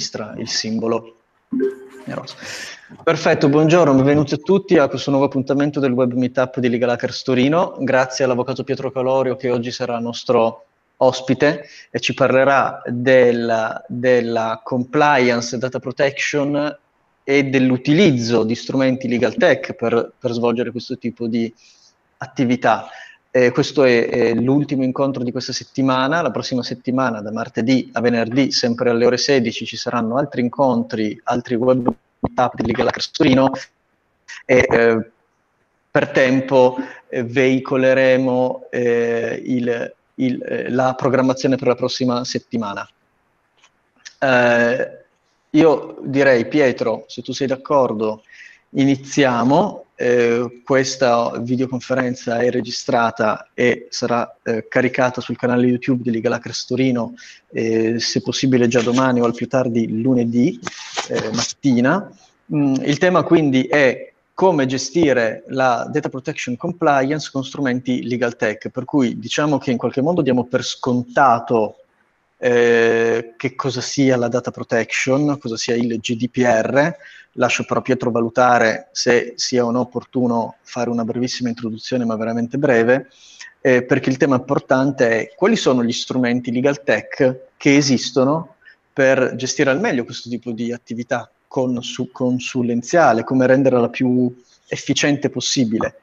sinistra il simbolo Perfetto, buongiorno, benvenuti a tutti a questo nuovo appuntamento del web meetup di Liga Lakers Torino. Grazie all'avvocato Pietro Calorio che oggi sarà nostro ospite e ci parlerà della, della compliance, data protection e dell'utilizzo di strumenti legal tech per, per svolgere questo tipo di attività. Eh, questo è, è, l'ultimo incontro di questa settimana. La prossima settimana, da martedì a venerdì, sempre alle ore 16, ci saranno altri incontri, altri web meetup di Liga Lacrosse eh, per tempo eh, veicoleremo eh, il, il, eh, la programmazione per la prossima settimana. Eh, io direi, Pietro, se tu sei d'accordo, iniziamo eh, questa videoconferenza è registrata e sarà eh, caricata sul canale YouTube di Liga Lacres Torino, eh, se possibile già domani o al più tardi lunedì eh, mattina. Mm, il tema quindi è come gestire la data protection compliance con strumenti legal tech, per cui diciamo che in qualche modo diamo per scontato eh, che cosa sia la data protection, cosa sia il GDPR, lascio però Pietro valutare se sia o no opportuno fare una brevissima introduzione, ma veramente breve, eh, perché il tema importante è quali sono gli strumenti legal tech che esistono per gestire al meglio questo tipo di attività con su- consulenziale, come renderla più efficiente possibile.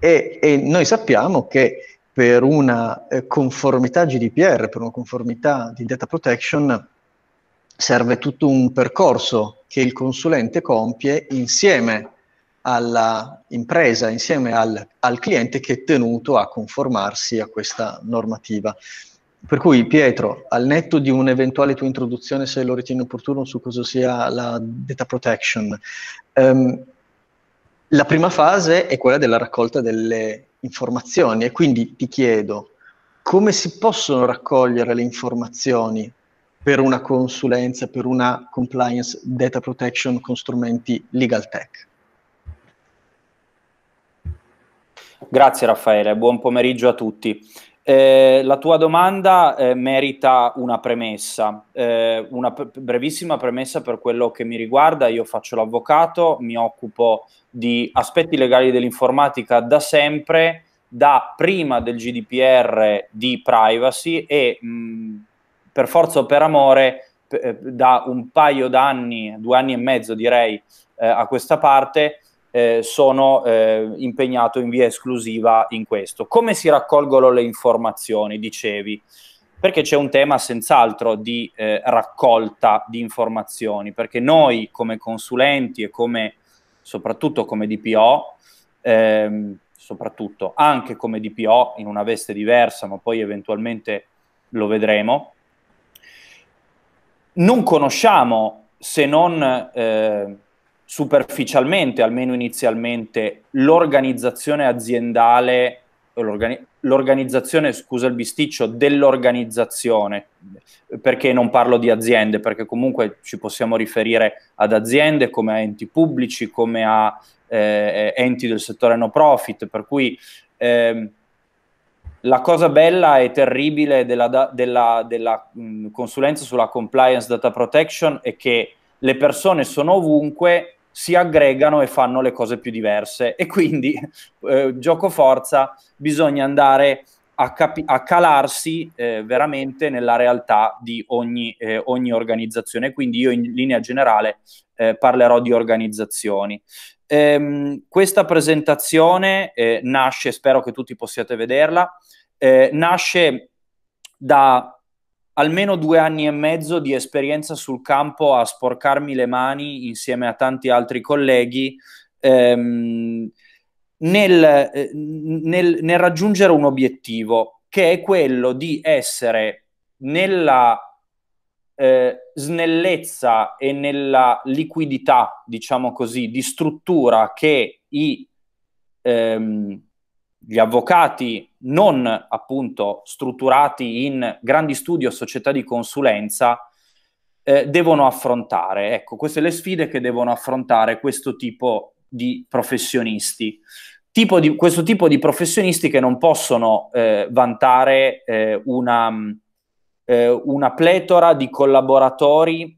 E, e noi sappiamo che per una eh, conformità GDPR, per una conformità di data protection, serve tutto un percorso che il consulente compie insieme all'impresa, insieme al, al cliente che è tenuto a conformarsi a questa normativa. Per cui Pietro, al netto di un'eventuale tua introduzione, se lo ritieni opportuno, su cosa sia la data protection, um, la prima fase è quella della raccolta delle informazioni e quindi ti chiedo come si possono raccogliere le informazioni per una consulenza, per una compliance data protection con strumenti legal tech. Grazie Raffaele, buon pomeriggio a tutti. Eh, la tua domanda eh, merita una premessa, eh, una pre- brevissima premessa per quello che mi riguarda. Io faccio l'avvocato, mi occupo di aspetti legali dell'informatica da sempre, da prima del GDPR di privacy e mh, per forza o per amore p- eh, da un paio d'anni, due anni e mezzo direi eh, a questa parte, eh, sono eh, impegnato in via esclusiva in questo. Come si raccolgono le informazioni, dicevi? Perché c'è un tema senz'altro di eh, raccolta di informazioni, perché noi come consulenti e come, soprattutto come DPO, ehm, soprattutto anche come DPO in una veste diversa, ma poi eventualmente lo vedremo, non conosciamo se non eh, superficialmente, almeno inizialmente, l'organizzazione aziendale, l'organi- l'organizzazione, scusa il bisticcio, dell'organizzazione, perché non parlo di aziende, perché comunque ci possiamo riferire ad aziende come a enti pubblici, come a eh, enti del settore no profit, per cui... Eh, la cosa bella e terribile della, della, della mh, consulenza sulla compliance data protection è che le persone sono ovunque si aggregano e fanno le cose più diverse e quindi eh, gioco forza bisogna andare a, capi- a calarsi eh, veramente nella realtà di ogni, eh, ogni, organizzazione. Quindi io in linea generale eh, parlerò di organizzazioni. Ehm, questa presentazione eh, nasce, spero che tutti possiate vederla, eh, nasce da almeno due anni e mezzo di esperienza sul campo a sporcarmi le mani insieme a tanti altri colleghi ehm, nel, eh, nel, nel raggiungere un obiettivo che è quello di essere nella eh, snellezza e nella liquidità, diciamo così, di struttura che i, ehm, gli avvocati non appunto strutturati in grandi studi o società di consulenza, eh, devono affrontare. Ecco, queste le sfide che devono affrontare questo tipo di professionisti. Tipo di, questo tipo di professionisti che non possono eh, vantare eh, una, eh, una, pletora di collaboratori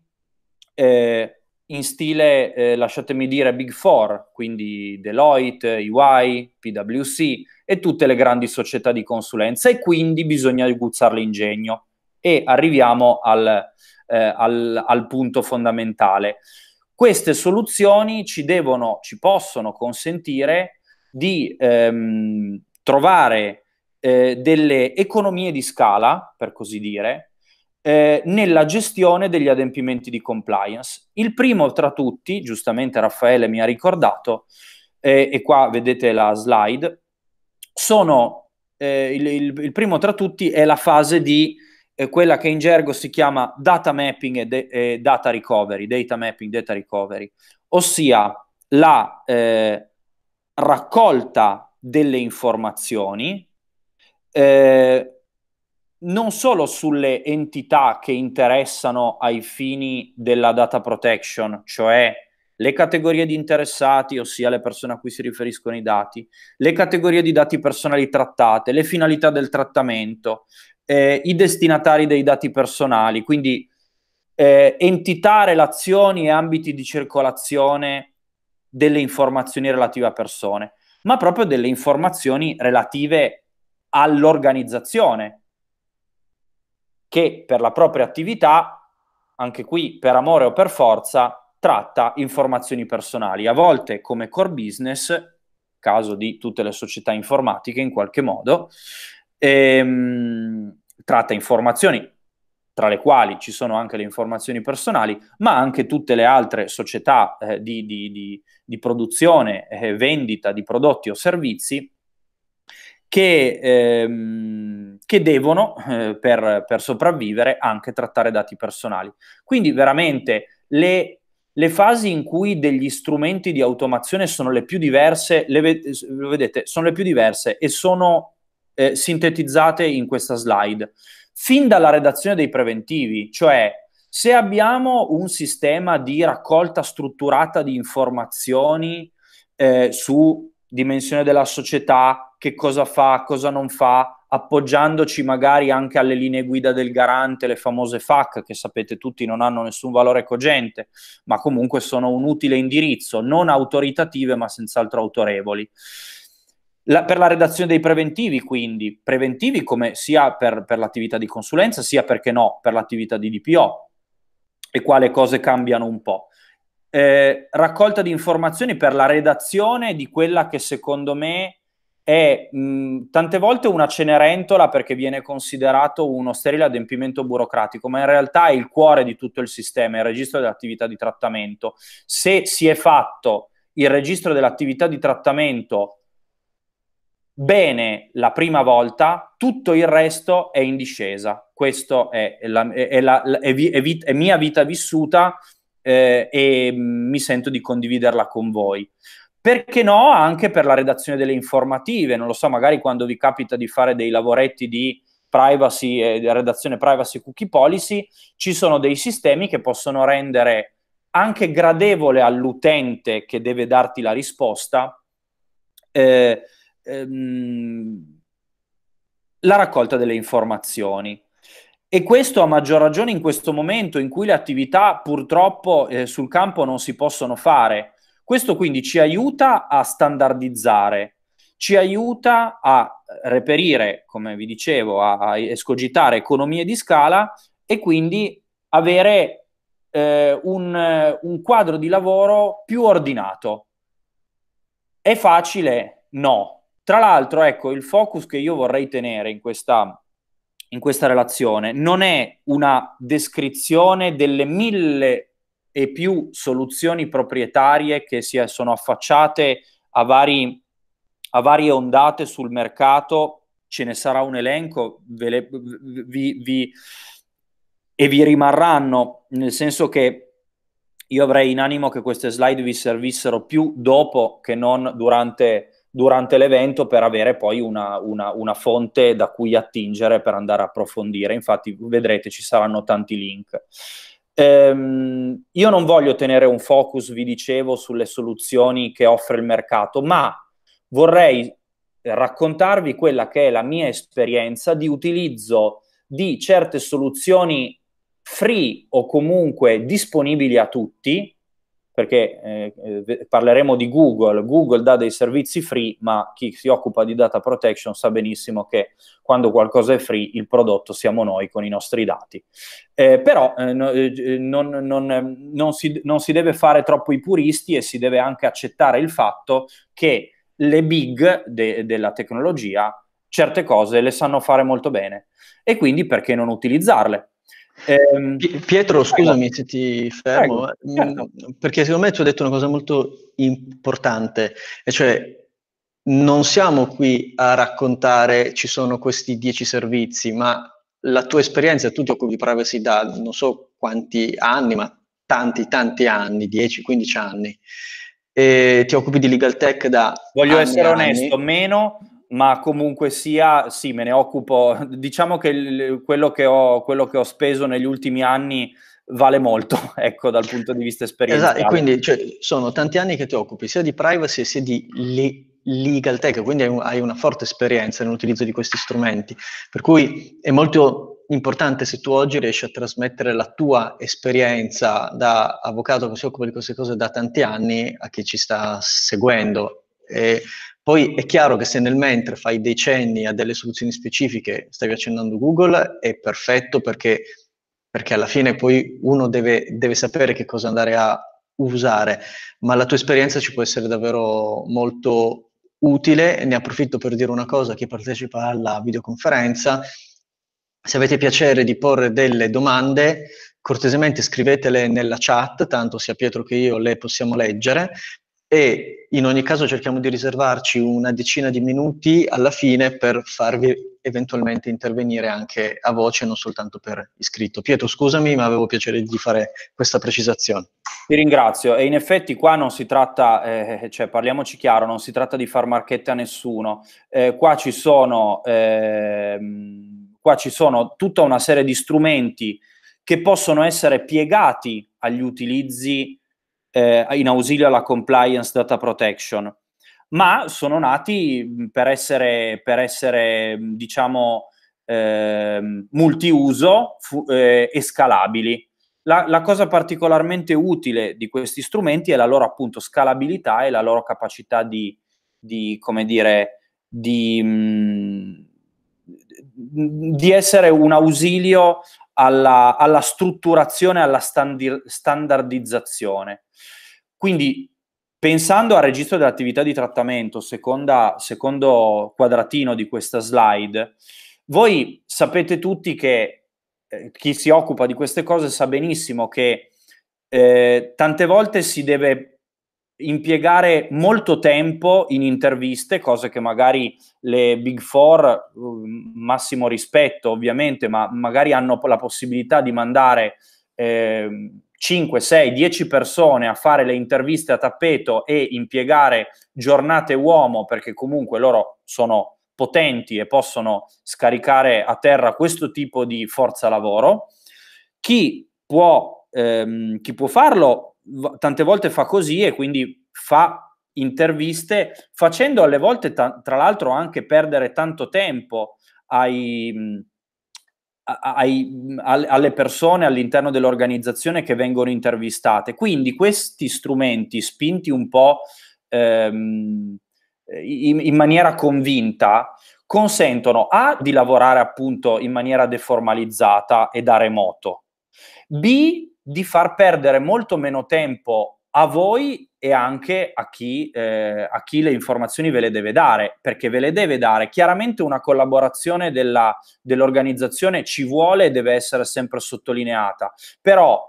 eh, in stile, eh, lasciatemi dire, Big Four, quindi Deloitte, EY, PwC e tutte le grandi società di consulenza e quindi bisogna aguzzare l'ingegno. E arriviamo al, eh, al, al punto fondamentale. Queste soluzioni ci devono, ci possono consentire di ehm, trovare eh, delle economie di scala, per così dire, eh, nella gestione degli adempimenti di compliance. Il primo tra tutti, giustamente Raffaele mi ha ricordato, eh, e qua vedete la slide, sono, eh, il, il, il, primo tra tutti è la fase di eh, quella che in gergo si chiama data mapping e, de- e, data recovery, data mapping, data recovery, ossia la eh, raccolta delle informazioni eh, non solo sulle entità che interessano ai fini della data protection, cioè le categorie di interessati, ossia le persone a cui si riferiscono i dati, le categorie di dati personali trattate, le finalità del trattamento, eh, i destinatari dei dati personali, quindi eh, entità, relazioni e ambiti di circolazione delle informazioni relative a persone, ma proprio delle informazioni relative all'organizzazione, che per la propria attività, anche qui per amore o per forza, tratta informazioni personali, a volte come core business, caso di tutte le società informatiche in qualche modo, ehm, tratta informazioni tra le quali ci sono anche le informazioni personali, ma anche tutte le altre società eh, di, di, di, di, produzione e eh, vendita di prodotti o servizi che, ehm, che devono, eh, per, per, sopravvivere, anche trattare dati personali. Quindi veramente le, le, fasi in cui degli strumenti di automazione sono le più diverse, le ve- vedete, sono le più diverse e sono eh, sintetizzate in questa slide. Fin dalla redazione dei preventivi, cioè se abbiamo un sistema di raccolta strutturata di informazioni eh, su dimensione della società, che cosa fa, cosa non fa, appoggiandoci magari anche alle linee guida del garante, le famose FAC, che sapete tutti non hanno nessun valore cogente, ma comunque sono un utile indirizzo, non autoritative ma senz'altro autorevoli. La, per la redazione dei preventivi, quindi, preventivi come sia per, per l'attività di consulenza, sia perché no, per l'attività di DPO, e quale cose cambiano un po'. Eh, raccolta di informazioni per la redazione di quella che secondo me è mh, tante volte una cenerentola perché viene considerato uno sterile adempimento burocratico, ma in realtà è il cuore di tutto il sistema, il registro dell'attività di trattamento. Se si è fatto il registro dell'attività di trattamento bene la prima volta, tutto il resto è in discesa. Questa è, è, è, è, mia vita vissuta eh, e mi sento di condividerla con voi. Perché no anche per la redazione delle informative? Non lo so, magari quando vi capita di fare dei lavoretti di privacy e eh, redazione privacy cookie policy, ci sono dei sistemi che possono rendere anche gradevole all'utente che deve darti la risposta eh, ehm, la raccolta delle informazioni. E questo a maggior ragione in questo momento in cui le attività purtroppo eh, sul campo non si possono fare questo quindi ci aiuta a standardizzare, ci aiuta a reperire, come vi dicevo, a, a escogitare economie di scala e quindi avere eh, un, un quadro di lavoro più ordinato. È facile? No. Tra l'altro, ecco, il focus che io vorrei tenere in questa in questa relazione non è una descrizione delle mille e più soluzioni proprietarie che si eh, sono affacciate a, vari, a varie ondate sul mercato, ce ne sarà un elenco, le, vi, vi, e vi rimarranno, nel senso che io avrei in animo che queste slide vi servissero più dopo che non durante, durante l'evento per avere poi una, una, una, fonte da cui attingere per andare a approfondire. Infatti vedrete ci saranno tanti link. Ehm, io non voglio tenere un focus, vi dicevo, sulle soluzioni che offre il mercato, ma vorrei raccontarvi quella che è la mia esperienza di utilizzo di certe soluzioni free o comunque disponibili a tutti, perché eh, eh, parleremo di Google, Google dà dei servizi free, ma chi si occupa di data protection sa benissimo che quando qualcosa è free il prodotto siamo noi con i nostri dati. Eh, però eh, eh, eh non, non, non, si, non si deve fare troppo i puristi e si deve anche accettare il fatto che le big de- della tecnologia certe cose le sanno fare molto bene e quindi perché non utilizzarle? Eh, Pietro, scusami se ti fermo, Prego. Eh, certo. mm, perché secondo me tu hai detto una cosa molto importante, e cioè non siamo qui a raccontare ci sono questi dieci servizi, ma la tua esperienza, tu ti occupi di privacy da non so quanti anni, ma tanti, tanti anni, 10-15 anni, e ti occupi di legal tech da... Voglio anni, essere onesto, anni. meno ma comunque sia, sì, me ne occupo. Diciamo che il, quello, che ho, quello che ho speso negli ultimi anni vale molto, ecco, dal punto di vista esperienziale. Esatto, e quindi cioè, sono tanti anni che ti occupi sia di privacy sia di le- legal tech, quindi hai, un, hai una forte esperienza nell'utilizzo di questi strumenti, per cui è molto importante se tu oggi riesci a trasmettere la tua esperienza da avvocato che si occupa di queste cose da tanti anni a chi ci sta seguendo. E poi è chiaro che se nel mentre fai dei cenni a delle soluzioni specifiche, stavi accennando Google, è perfetto perché, perché alla fine poi uno deve, deve sapere che cosa andare a usare, ma la tua esperienza ci può essere davvero molto utile. Ne approfitto per dire una cosa a chi partecipa alla videoconferenza. Se avete piacere di porre delle domande, cortesemente scrivetele nella chat, tanto sia Pietro che io le possiamo leggere, e in ogni caso cerchiamo di riservarci una decina di minuti alla fine per farvi eventualmente intervenire anche a voce, non soltanto per iscritto. Pietro, scusami, ma avevo piacere di fare questa precisazione. Ti ringrazio e in effetti qua non si tratta, eh, cioè parliamoci chiaro, non si tratta di far marchette a nessuno. Eh, qua, ci sono, eh, qua ci sono tutta una serie di strumenti che possono essere piegati agli utilizzi eh, in ausilio alla compliance data protection, ma sono nati mm, per essere, per essere mm, diciamo, eh, multiuso fu- eh, e scalabili. La, la, cosa particolarmente utile di questi strumenti è la loro appunto scalabilità e la loro capacità di, di come dire, di, mm, di essere un ausilio alla, alla strutturazione, alla standir- standardizzazione. Quindi pensando al registro dell'attività di trattamento, seconda, secondo quadratino di questa slide, voi sapete tutti che eh, chi si occupa di queste cose sa benissimo che eh, tante volte si deve impiegare molto tempo in interviste, cose che magari le Big Four, mm, massimo rispetto ovviamente, ma magari hanno la possibilità di mandare eh, 5, 6, 10 persone a fare le interviste a tappeto e impiegare giornate uomo, perché comunque loro sono potenti e possono scaricare a terra questo tipo di forza lavoro. Chi può, ehm, chi può farlo tante volte fa così e quindi fa interviste facendo alle volte ta- tra l'altro anche perdere tanto tempo ai, ai, alle persone all'interno dell'organizzazione che vengono intervistate. Quindi questi strumenti spinti un po' ehm, in, in, maniera convinta consentono A di lavorare appunto in maniera deformalizzata e da remoto, B di far perdere molto meno tempo a voi e anche a chi, eh, a chi, le informazioni ve le deve dare, perché ve le deve dare. Chiaramente una collaborazione della, dell'organizzazione ci vuole e deve essere sempre sottolineata, però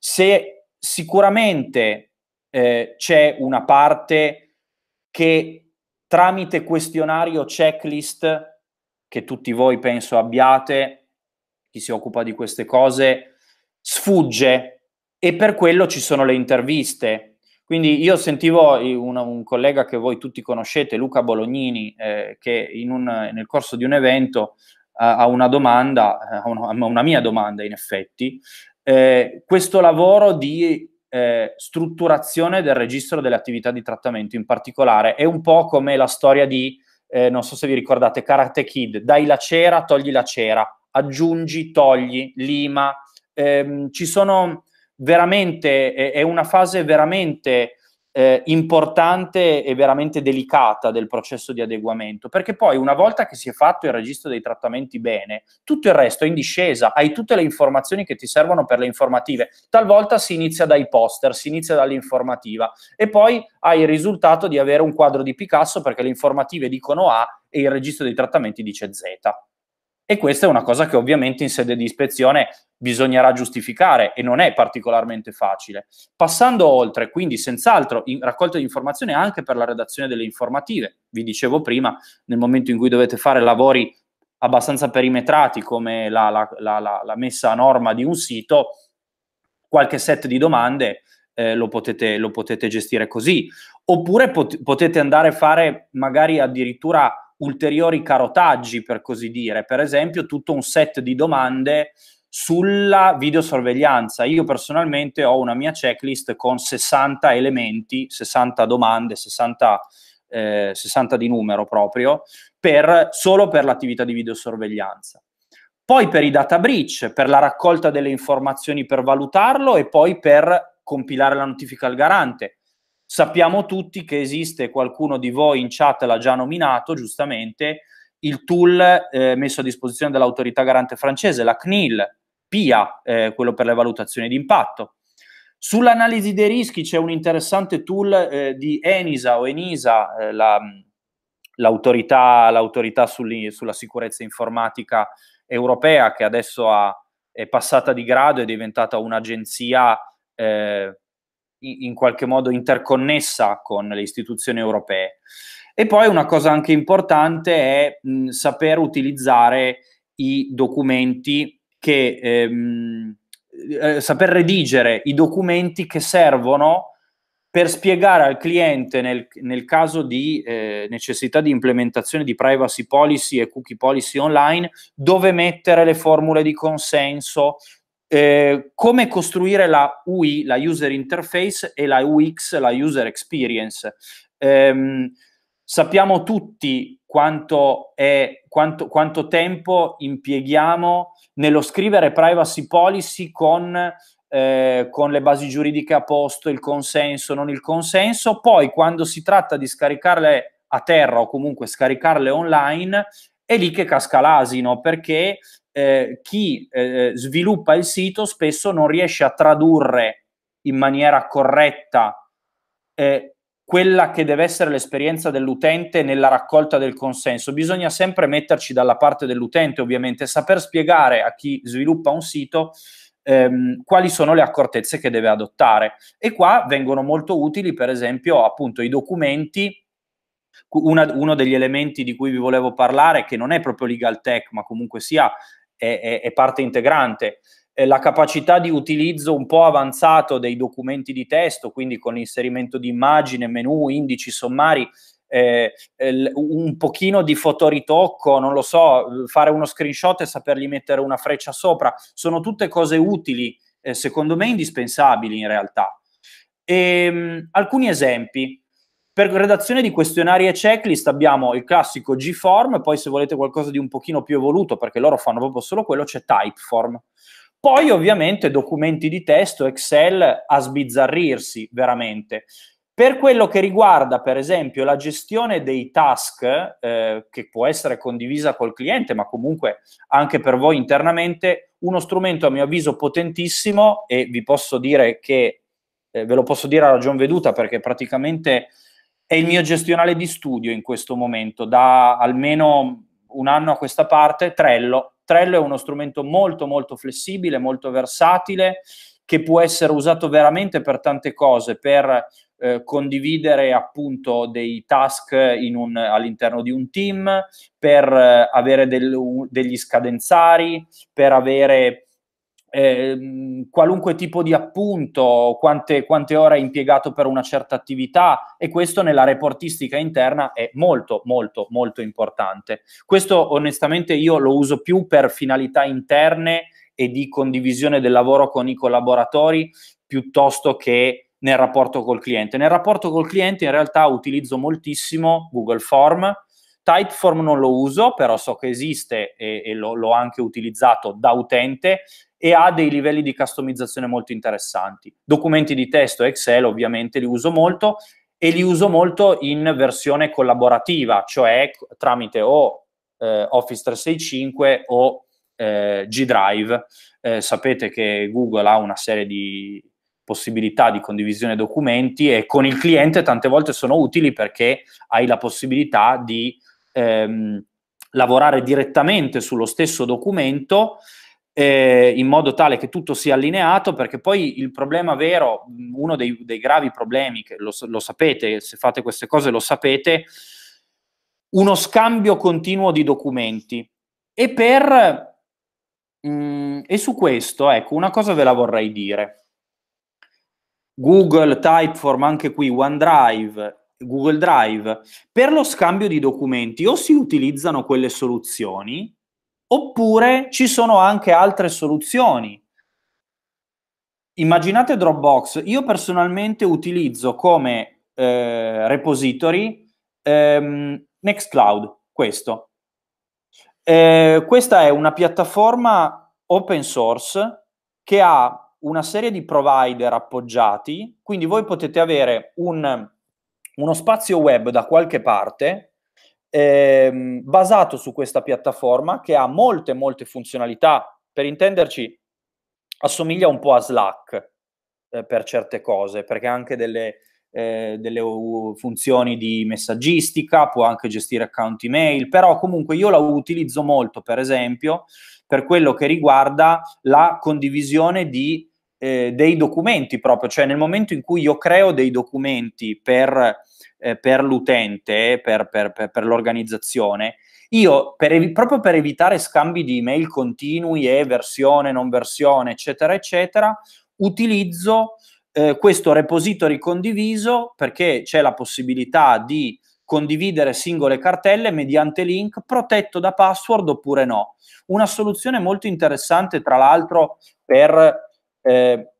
se sicuramente eh, c'è una parte che tramite questionario checklist che tutti voi penso abbiate, chi si occupa di queste cose, sfugge e per quello ci sono le interviste, quindi io sentivo un, un, collega che voi tutti conoscete, Luca Bolognini, eh, che un, nel corso di un evento eh, ha eh, una domanda, eh, una, una, mia domanda in effetti, eh, questo lavoro di strutturazione del registro delle attività di trattamento in particolare è un po' come la storia di, non so se vi ricordate, Karate Kid, dai la cera, togli la cera, aggiungi, togli, lima, ehm, ci sono veramente, è una fase veramente eh, importante e veramente delicata del processo di adeguamento, perché poi una volta che si è fatto il registro dei trattamenti bene, tutto il resto è in discesa, hai tutte le informazioni che ti servono per le informative. Talvolta si inizia dai poster, si inizia dall'informativa e poi hai il risultato di avere un quadro di Picasso perché le informative dicono A e il registro dei trattamenti dice Z. E questa è una cosa che ovviamente in sede di ispezione bisognerà giustificare e non è particolarmente facile. Passando oltre, quindi senz'altro raccolta di informazioni anche per la redazione delle informative. Vi dicevo prima, nel momento in cui dovete fare lavori abbastanza perimetrati come la, la, la, la messa a norma di un sito, qualche set di domande eh, lo, potete, lo, potete, gestire così. Oppure pot- potete andare a fare magari addirittura ulteriori carotaggi, per così dire, per esempio tutto un set di domande sulla videosorveglianza. Io personalmente ho una mia checklist con 60 elementi, 60 domande, 60, eh, 60 di numero proprio, per, solo per l'attività di videosorveglianza. Poi per i data breach, per la raccolta delle informazioni per valutarlo e poi per compilare la notifica al garante. Sappiamo tutti che esiste, qualcuno di voi in chat l'ha già nominato, giustamente, il tool eh, messo a disposizione dall'autorità garante francese, la CNIL, PIA, eh, quello per le valutazioni di impatto. Sull'analisi dei rischi c'è un interessante tool eh, di ENISA o ENISA, eh, la, l'autorità, l'autorità sul, sulla sicurezza informatica europea, che adesso ha, è passata di grado, è diventata un'agenzia eh, in qualche modo interconnessa con le istituzioni europee. E poi una cosa anche importante è mh, saper utilizzare i documenti che, ehm, eh, saper redigere i documenti che servono per spiegare al cliente nel, nel caso di eh, necessità di implementazione di privacy policy e cookie policy online dove mettere le formule di consenso, eh, come costruire la UI, la user interface, e la UX, la user experience. Eh, sappiamo tutti quanto, è, quanto, quanto, tempo impieghiamo nello scrivere privacy policy con, eh, con le basi giuridiche a posto, il consenso, non il consenso. Poi quando si tratta di scaricarle a terra o comunque scaricarle online, è lì che casca l'asino perché eh, chi eh, eh, sviluppa il sito spesso non riesce a tradurre in maniera corretta eh, quella che deve essere l'esperienza dell'utente nella raccolta del consenso. Bisogna sempre metterci dalla parte dell'utente, ovviamente, saper spiegare a chi sviluppa un sito ehm, quali sono le accortezze che deve adottare. E qua vengono molto utili, per esempio, appunto i documenti. Una, uno degli elementi di cui vi volevo parlare, che non è proprio legal tech, ma comunque sia è, è, è parte integrante. Eh, la capacità di utilizzo un po' avanzato dei documenti di testo, quindi con l'inserimento di immagine, menu, indici, sommari, eh, eh un pochino di fotoritocco, non lo so, fare uno screenshot e sapergli mettere una freccia sopra, sono tutte cose utili, eh, secondo me indispensabili in realtà. E, ehm, mh, alcuni esempi. Per redazione di questionari e checklist abbiamo il classico G-Form, poi se volete qualcosa di un pochino più evoluto, perché loro fanno proprio solo quello, c'è Typeform. Poi ovviamente documenti di testo, Excel, a sbizzarrirsi veramente. Per quello che riguarda, per esempio, la gestione dei task, eh, che può essere condivisa col cliente, ma comunque anche per voi internamente, uno strumento a mio avviso potentissimo, e vi posso dire che, eh, ve lo posso dire a ragion veduta, perché praticamente è il mio gestionale di studio in questo momento, da almeno un anno a questa parte, Trello. Trello è uno strumento molto molto flessibile, molto versatile, che può essere usato veramente per tante cose, per eh, condividere appunto dei task un, all'interno di un team, per eh, avere del, degli scadenzari, per avere eh, qualunque tipo di appunto, quante, quante ore hai impiegato per una certa attività e questo nella reportistica interna è molto molto molto importante. Questo onestamente io lo uso più per finalità interne e di condivisione del lavoro con i collaboratori piuttosto che nel rapporto col cliente. Nel rapporto col cliente in realtà utilizzo moltissimo Google Form, Typeform non lo uso, però so che esiste e, e lo, l'ho anche utilizzato da utente e ha dei livelli di customizzazione molto interessanti. Documenti di testo, Excel ovviamente li uso molto e li uso molto in versione collaborativa, cioè tramite o eh, Office 365 o eh, G Drive. Eh, sapete che Google ha una serie di possibilità di condivisione documenti e con il cliente tante volte sono utili perché hai la possibilità di ehm, lavorare direttamente sullo stesso documento eh, in modo tale che tutto sia allineato, perché poi il problema vero, uno dei, dei gravi problemi, che lo, lo, sapete, se fate queste cose lo sapete, uno scambio continuo di documenti. E, per, mh, e su questo, ecco, una cosa ve la vorrei dire. Google, Typeform, anche qui OneDrive Google Drive, per lo scambio di documenti o si utilizzano quelle soluzioni oppure ci sono anche altre soluzioni. Immaginate Dropbox, io personalmente utilizzo come eh, repository ehm, Nextcloud, questo. Eh, questa è una piattaforma open source che ha una serie di provider appoggiati, quindi voi potete avere un uno spazio web da qualche parte ehm, basato su questa piattaforma che ha molte, molte funzionalità. Per intenderci, assomiglia un po' a Slack eh, per certe cose, perché ha anche delle, eh, delle uh, funzioni di messaggistica, può anche gestire account email, però comunque io la utilizzo molto, per esempio, per quello che riguarda la condivisione di, eh, dei documenti proprio, cioè nel momento in cui io creo dei documenti per eh, per l'utente, per, per, per, per l'organizzazione, io per, proprio per evitare scambi di email continui e versione, non versione, eccetera, eccetera, utilizzo eh, questo repository condiviso perché c'è la possibilità di condividere singole cartelle mediante link protetto da password oppure no. Una soluzione molto interessante, tra l'altro, per eh,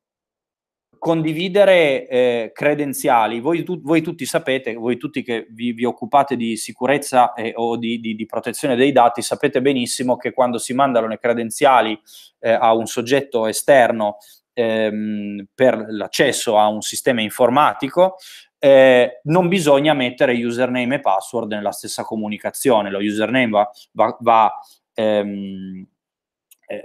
condividere eh, credenziali. Voi, tu, voi, tutti sapete, voi tutti che vi, vi occupate di sicurezza e, eh, o di, di, di, protezione dei dati, sapete benissimo che quando si mandano le credenziali eh, a un soggetto esterno ehm, per l'accesso a un sistema informatico, eh, non bisogna mettere username e password nella stessa comunicazione. Lo username va, va, va ehm, eh,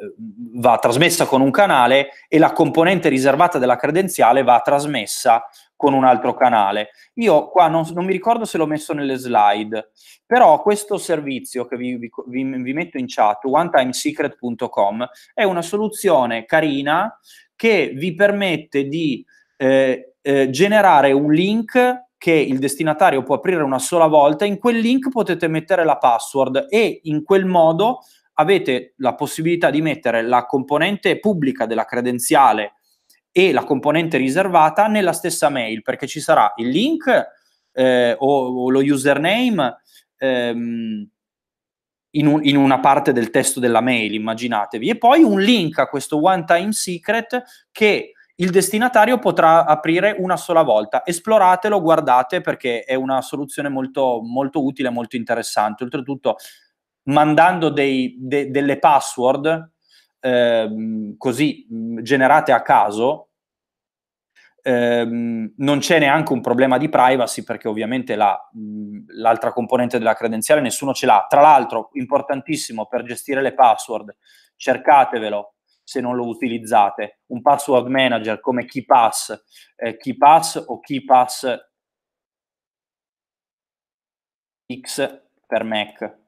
va trasmessa con un canale e la componente riservata della credenziale va trasmessa con un altro canale. Io qua non, non mi ricordo se l'ho messo nelle slide, però questo servizio che vi, vi, vi metto in chat, onetimesecret.com, è una soluzione carina che vi permette di eh, eh, generare un link che il destinatario può aprire una sola volta, in quel link potete mettere la password e in quel modo avete la possibilità di mettere la componente pubblica della credenziale e la componente riservata nella stessa mail, perché ci sarà il link eh, o, o, lo username ehm, in, un, in, una parte del testo della mail, immaginatevi, e poi un link a questo one time secret che il destinatario potrà aprire una sola volta. Esploratelo, guardate perché è una soluzione molto, molto utile, molto interessante. Oltretutto mandando dei, de, delle password ehm, così mm, generate a caso, ehm, non c'è neanche un problema di privacy perché ovviamente la, mm, l'altra componente della credenziale nessuno ce l'ha. Tra l'altro, importantissimo per gestire le password, cercatevelo se non lo utilizzate, un password manager come KeyPass, eh, KeyPass o KeyPass X per Mac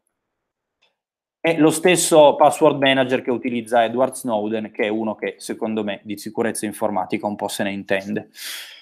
è lo stesso password manager che utilizza Edward Snowden, che è uno che secondo me di sicurezza informatica un po' se ne intende.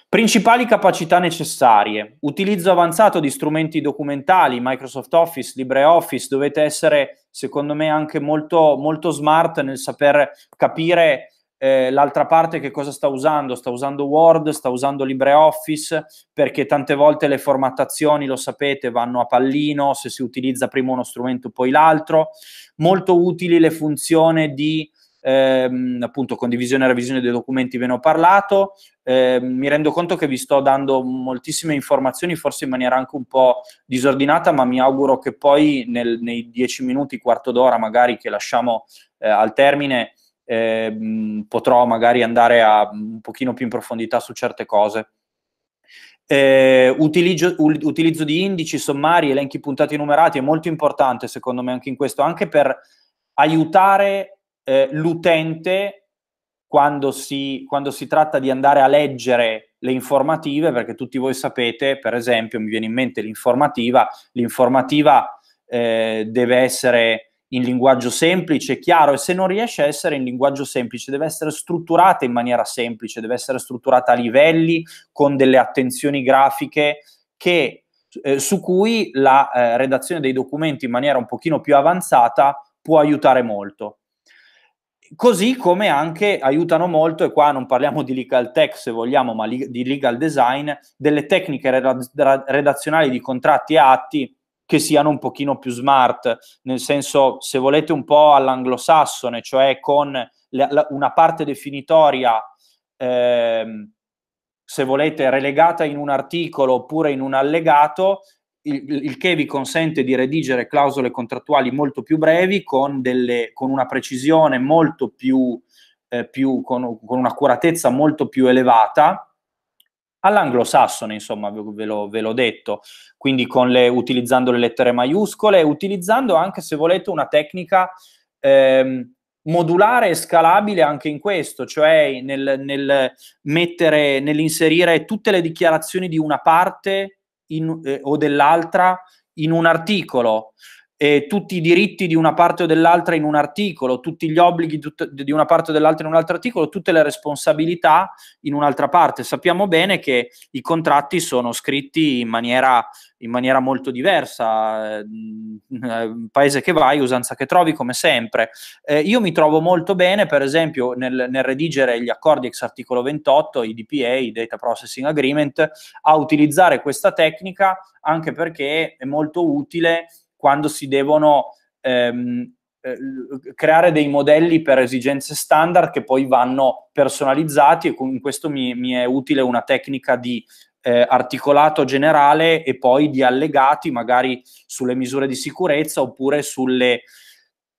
Principali capacità necessarie. Utilizzo avanzato di strumenti documentali, Microsoft Office, LibreOffice. Dovete essere, secondo me, anche molto, molto smart nel saper capire eh, l'altra parte che cosa sta usando? Sta usando Word, sta usando LibreOffice, perché tante volte le formattazioni, lo sapete, vanno a pallino, se si utilizza prima uno strumento poi l'altro. Molto utili le funzioni di ehm, appunto condivisione e revisione dei documenti, ve ne ho parlato. Eh, mi rendo conto che vi sto dando moltissime informazioni, forse in maniera anche un po' disordinata, ma mi auguro che poi nel, nei dieci minuti, quarto d'ora magari che lasciamo eh, al termine, eh, potrò magari andare a, un pochino più in profondità su certe cose. Eh, utilizzo, utilizzo, di indici, sommari, elenchi puntati numerati è molto importante secondo me anche in questo, anche per aiutare eh, l'utente quando si, quando si tratta di andare a leggere le informative, perché tutti voi sapete, per esempio, mi viene in mente l'informativa, l'informativa eh, deve essere in linguaggio semplice, chiaro, e se non riesce a essere in linguaggio semplice, deve essere strutturata in maniera semplice, deve essere strutturata a livelli con delle attenzioni grafiche che, eh, su cui la eh, redazione dei documenti in maniera un pochino più avanzata può aiutare molto. Così come anche aiutano molto, e qua non parliamo di legal tech se vogliamo, ma li- di legal design, delle tecniche reda- redazionali di contratti e atti che siano un pochino più smart, nel senso se volete un po' all'anglosassone, cioè con la, la, una parte definitoria, ehm, se volete, relegata in un articolo oppure in un allegato, il, il, che vi consente di redigere clausole contrattuali molto più brevi, con, delle, con una precisione molto più, eh, più con, con un'accuratezza molto più elevata all'anglosassone, insomma, ve, lo, ve l'ho detto, quindi le, utilizzando le lettere maiuscole utilizzando anche, se volete, una tecnica eh, modulare e scalabile anche in questo, cioè nel, nel mettere, nell'inserire tutte le dichiarazioni di una parte in, eh, o dell'altra in un articolo eh, tutti i diritti di una parte o dell'altra in un articolo, tutti gli obblighi tut- di una parte o dell'altra in un altro articolo, tutte le responsabilità in un'altra parte. Sappiamo bene che i contratti sono scritti in maniera, in maniera molto diversa, ehm, eh, paese che vai, usanza che trovi, come sempre. Eh, io mi trovo molto bene, per esempio, nel, nel redigere gli accordi ex articolo 28, i DPA, i Data Processing Agreement, a utilizzare questa tecnica anche perché è molto utile quando si devono ehm, eh, creare dei modelli per esigenze standard che poi vanno personalizzati e in questo mi, mi è utile una tecnica di eh, articolato generale e poi di allegati magari sulle misure di sicurezza oppure sulle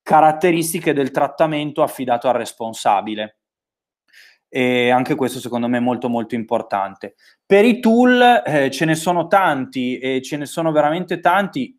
caratteristiche del trattamento affidato al responsabile. E anche questo secondo me è molto molto importante. Per i tool eh, ce ne sono tanti e ce ne sono veramente tanti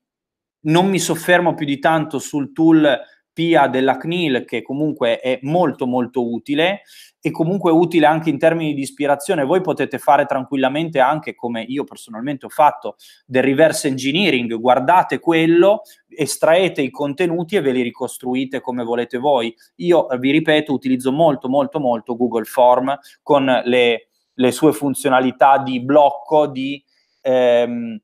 non mi soffermo più di tanto sul tool PIA della CNIL che comunque è molto molto utile e comunque utile anche in termini di ispirazione. Voi potete fare tranquillamente anche come io personalmente ho fatto del reverse engineering, guardate quello, estraete i contenuti e ve li ricostruite come volete voi. Io eh, vi ripeto, utilizzo molto molto molto Google Form con le, le sue funzionalità di blocco, di... Ehm,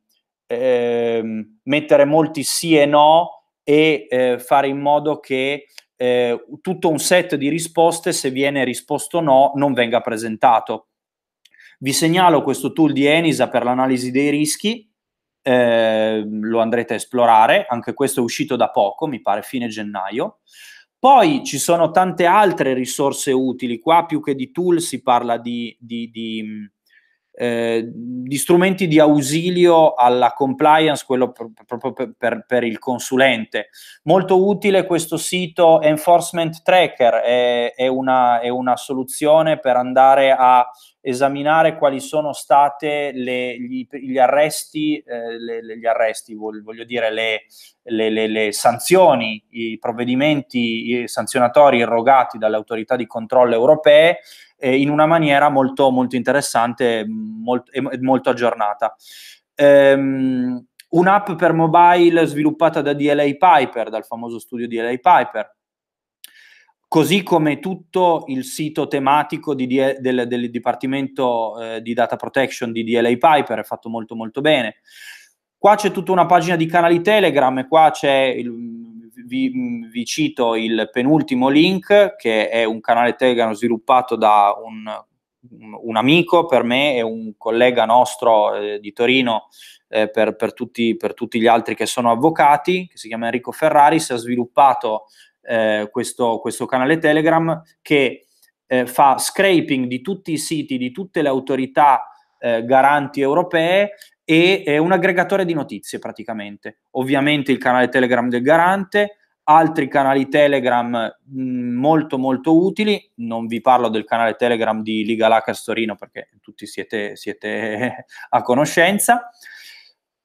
eh, mettere molti sì e no e eh, fare in modo che eh, tutto un set di risposte, se viene risposto no, non venga presentato. Vi segnalo questo tool di Enisa per l'analisi dei rischi, ehm, lo andrete a esplorare, anche questo è uscito da poco, mi pare fine gennaio. Poi ci sono tante altre risorse utili, qua più che di tool si parla di, di, di eh, di strumenti di ausilio alla compliance, quello proprio per, per, per, il consulente. Molto utile questo sito Enforcement Tracker, è, è, una, è una soluzione per andare a esaminare quali sono state le, gli, gli, arresti, eh, le, gli arresti voglio, voglio dire le, le, le, sanzioni, i provvedimenti sanzionatori erogati dalle autorità di controllo europee eh, in una maniera molto, molto interessante molto, e molto aggiornata. Ehm, un'app per mobile sviluppata da DLA Piper, dal famoso studio DLA Piper, così come tutto il sito tematico di, del, del, Dipartimento eh, di Data Protection di DLA Piper, è fatto molto molto bene. Qua c'è tutta una pagina di canali Telegram e qua c'è il, vi, mm, vi, cito il penultimo link che è un canale Telegram sviluppato da un, un amico per me e un collega nostro eh, di Torino eh, per, per, tutti, per, tutti, gli altri che sono avvocati, che si chiama Enrico Ferrari, si è sviluppato eh, questo, questo, canale Telegram che eh, fa scraping di tutti i siti, di tutte le autorità eh, garanti europee e eh, un aggregatore di notizie praticamente. Ovviamente il canale Telegram del garante, altri canali Telegram mh, molto molto utili, non vi parlo del canale Telegram di Liga Lacas Torino perché tutti siete, siete a conoscenza.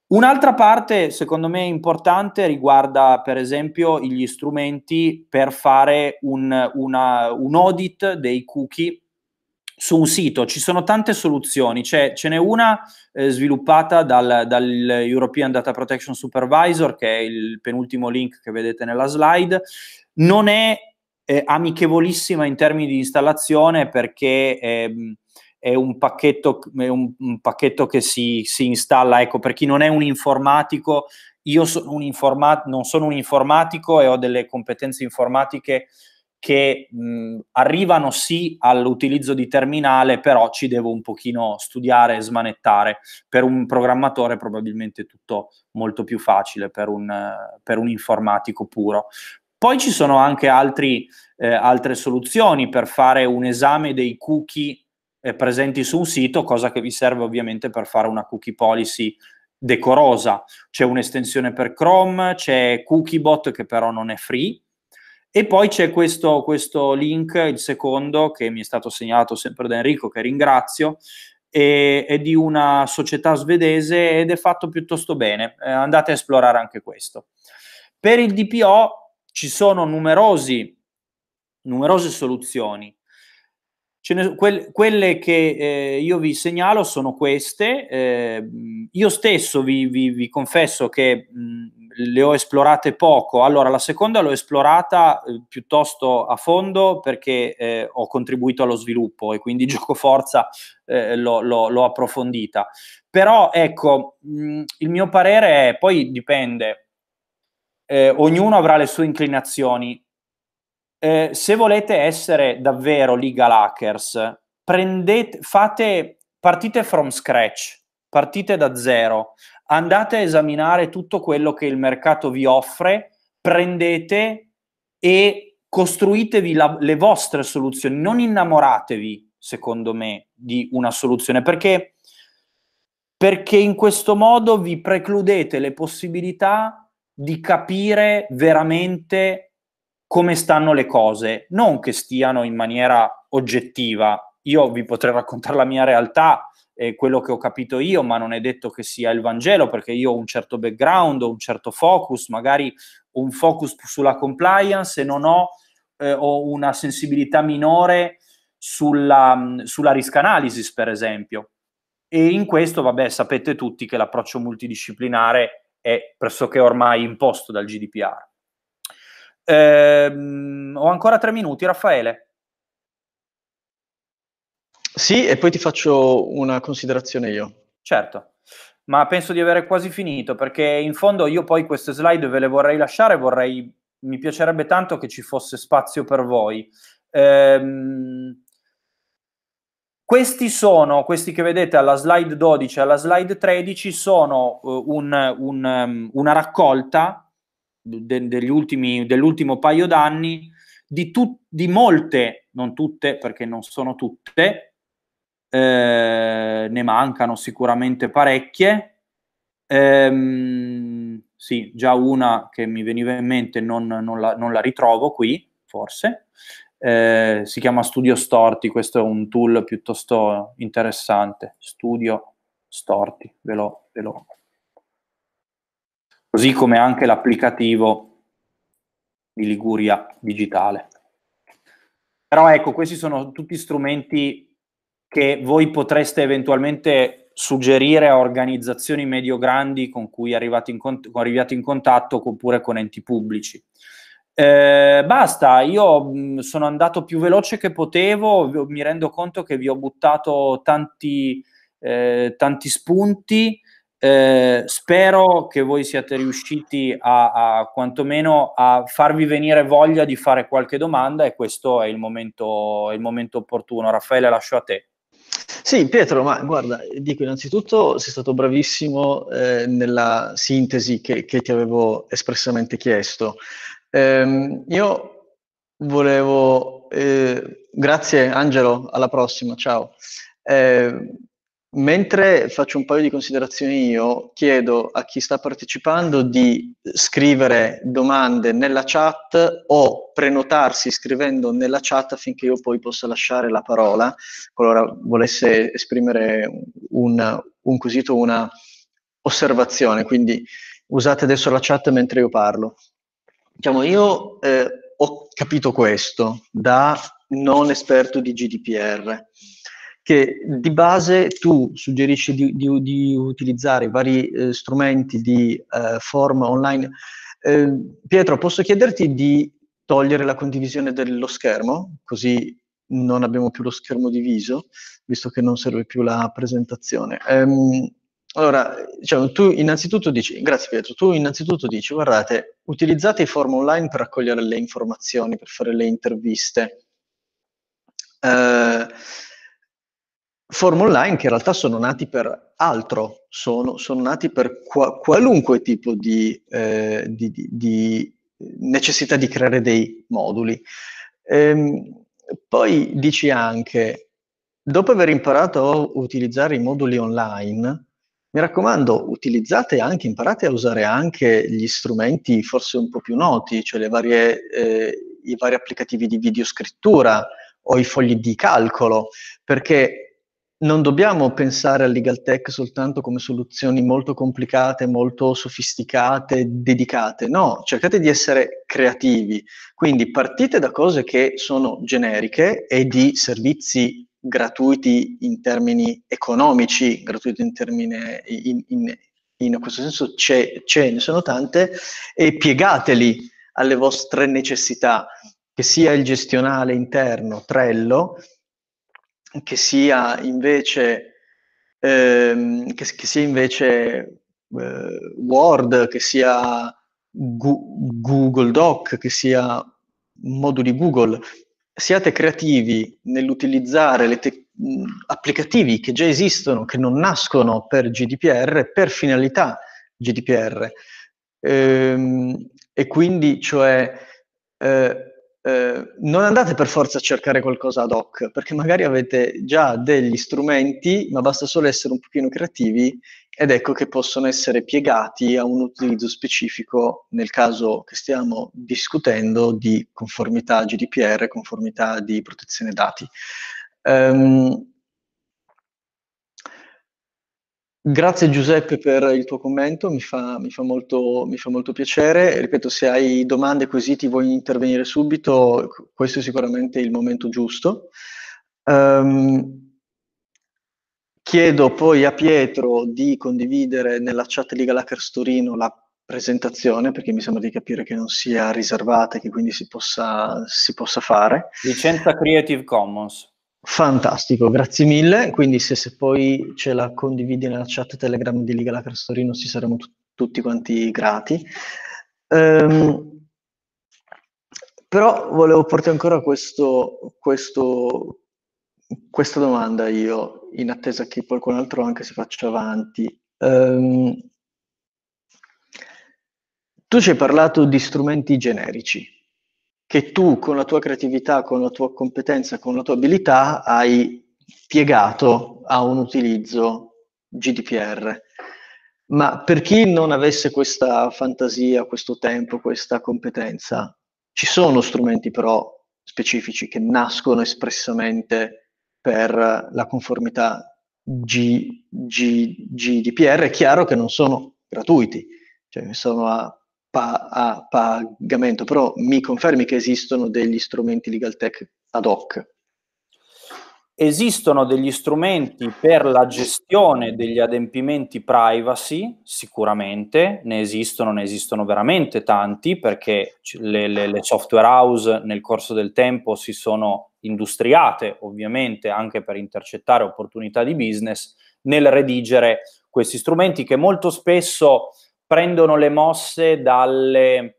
Un'altra parte, secondo me, importante riguarda, per esempio, gli strumenti per fare un, una, un audit dei cookie su un sito ci sono tante soluzioni, C'è, ce n'è una eh, sviluppata dal, dal, European Data Protection Supervisor, che è il penultimo link che vedete nella slide, non è eh, amichevolissima in termini di installazione perché ehm, è, un pacchetto, è un, un pacchetto, che si, si installa, ecco, per chi non è un informatico, io sono un informa- non sono un informatico e ho delle competenze informatiche che mh, arrivano sì all'utilizzo di terminale, però ci devo un pochino studiare e smanettare. Per un programmatore è probabilmente tutto molto più facile, per un, per un informatico puro. Poi ci sono anche altri, eh, altre soluzioni per fare un esame dei cookie eh, presenti su un sito, cosa che vi serve ovviamente per fare una cookie policy decorosa. C'è un'estensione per Chrome, c'è Cookiebot che però non è free, e poi c'è questo, questo, link, il secondo, che mi è stato segnalato sempre da Enrico, che ringrazio, è, è di una società svedese ed è fatto piuttosto bene. Eh, andate a esplorare anche questo. Per il DPO ci sono numerosi, numerose soluzioni. Ne, que, quelle che eh, io vi segnalo sono queste. Eh, io stesso vi, vi, vi confesso che mh, mm, le ho esplorate poco. Allora, la seconda l'ho esplorata eh, piuttosto a fondo perché eh, ho contribuito allo sviluppo e quindi gioco forza eh, l'ho, l'ho, l'ho, approfondita. Però ecco, mh, il mio parere è, poi dipende, eh, ognuno avrà le sue inclinazioni. Eh, se volete essere davvero Liga Lackers, prendete, fate, partite from scratch, partite da zero andate a esaminare tutto quello che il mercato vi offre, prendete e costruitevi la, le vostre soluzioni, non innamoratevi, secondo me, di una soluzione, perché, perché in questo modo vi precludete le possibilità di capire veramente come stanno le cose, non che stiano in maniera oggettiva. Io vi potrei raccontare la mia realtà, eh, quello che ho capito io, ma non è detto che sia il Vangelo, perché io ho un certo background, ho un certo focus, magari un focus sulla compliance e non ho, eh, ho una sensibilità minore sulla, sulla risk analysis, per esempio. E in questo, vabbè, sapete tutti che l'approccio multidisciplinare è pressoché ormai imposto dal GDPR. Ehm, ho ancora tre minuti, Raffaele. Sì, e poi ti faccio una considerazione io. Certo, ma penso di avere quasi finito perché in fondo io poi queste slide ve le vorrei lasciare, vorrei, mi piacerebbe tanto che ci fosse spazio per voi. Ehm, questi sono, questi che vedete alla slide 12 e alla slide 13, sono eh, un, un, ehm, una raccolta de, ultimi, dell'ultimo paio d'anni di, tu, di molte, non tutte perché non sono tutte, eh, ne mancano sicuramente parecchie. Ehm, sì, già una che mi veniva in mente non, non, la, non la, ritrovo qui, forse. Eh, si chiama Studio Storti, questo è un tool piuttosto interessante. Studio Storti, ve lo, ve lo. Così come anche l'applicativo di Liguria Digitale. Però ecco, questi sono tutti strumenti che voi potreste eventualmente suggerire a organizzazioni medio-grandi con cui arrivate in, cont- arrivate in contatto oppure con enti pubblici. Eh, basta, io mh, sono andato più veloce che potevo, mi rendo conto che vi ho buttato tanti, eh, tanti spunti, eh, spero che voi siate riusciti a, a, quantomeno a farvi venire voglia di fare qualche domanda e questo è il momento, è il momento opportuno. Raffaele, lascio a te. Sì, Pietro, ma guarda, dico innanzitutto sei stato bravissimo eh, nella sintesi che, che, ti avevo espressamente chiesto. Ehm, io volevo, eh, grazie Angelo, alla prossima, ciao. Eh, Mentre faccio un paio di considerazioni io, chiedo a chi sta partecipando di scrivere domande nella chat o prenotarsi scrivendo nella chat affinché io poi possa lasciare la parola, qualora volesse esprimere un, un quesito o una osservazione. Quindi usate adesso la chat mentre io parlo. Diciamo, io eh, ho capito questo da non esperto di GDPR che di base tu suggerisci di, di, di utilizzare vari eh, strumenti di eh, form online. Eh, Pietro, posso chiederti di togliere la condivisione dello schermo, così non abbiamo più lo schermo diviso, visto che non serve più la presentazione. Ehm, allora, diciamo, tu innanzitutto dici, grazie Pietro, tu innanzitutto dici, guardate, utilizzate i form online per raccogliere le informazioni, per fare le interviste. Eh, forum online che in realtà sono nati per altro, sono, sono nati per qua, qualunque tipo di, eh, di, di, di, necessità di creare dei moduli. Ehm, poi dici anche, dopo aver imparato a utilizzare i moduli online, mi raccomando, utilizzate anche, imparate a usare anche gli strumenti forse un po' più noti, cioè varie, eh, i vari applicativi di videoscrittura o i fogli di calcolo, perché non dobbiamo pensare al legal tech soltanto come soluzioni molto complicate, molto sofisticate, dedicate. No, cercate di essere creativi. Quindi partite da cose che sono generiche e di servizi gratuiti in termini economici, gratuiti in termini in, in, in questo senso ce ne sono tante, e piegateli alle vostre necessità, che sia il gestionale interno, Trello, che sia invece, ehm, che, che sia invece eh, Word, che sia Gu- Google Doc, che sia moduli Google, siate creativi nell'utilizzare le te- applicativi che già esistono, che non nascono per GDPR, per finalità GDPR. Ehm, e quindi, cioè, eh, eh, non andate per forza a cercare qualcosa ad hoc, perché magari avete già degli strumenti, ma basta solo essere un pochino creativi ed ecco che possono essere piegati a un utilizzo specifico nel caso che stiamo discutendo di conformità GDPR, conformità di protezione dati. Um, Grazie Giuseppe per il tuo commento, mi fa, mi, fa molto, mi fa, molto, piacere. Ripeto, se hai domande, quesiti, vuoi intervenire subito, questo è sicuramente il momento giusto. Um, chiedo poi a Pietro di condividere nella chat di Hackers Torino la presentazione, perché mi sembra di capire che non sia riservata e che quindi si possa, si possa fare. Licenza Creative Commons. Fantastico, grazie mille. Quindi se, se, poi ce la condividi nella chat Telegram di Liga Lacra Storino ci saremo t- tutti quanti grati. Um, però volevo portare ancora questo, questo, questa domanda io, in attesa che qualcun altro anche si faccia avanti. Um, tu ci hai parlato di strumenti generici che tu con la tua creatività, con la tua competenza, con la tua abilità hai piegato a un utilizzo GDPR. Ma per chi non avesse questa fantasia, questo tempo, questa competenza, ci sono strumenti però specifici che nascono espressamente per la conformità G, G, GDPR, è chiaro che non sono gratuiti, cioè ne sono a pa- a pagamento, però mi confermi che esistono degli strumenti legal tech ad hoc? Esistono degli strumenti per la gestione degli adempimenti privacy, sicuramente, ne esistono, ne esistono veramente tanti perché le, le, le software house nel corso del tempo si sono industriate, ovviamente, anche per intercettare opportunità di business nel redigere questi strumenti che molto spesso prendono le mosse dalle,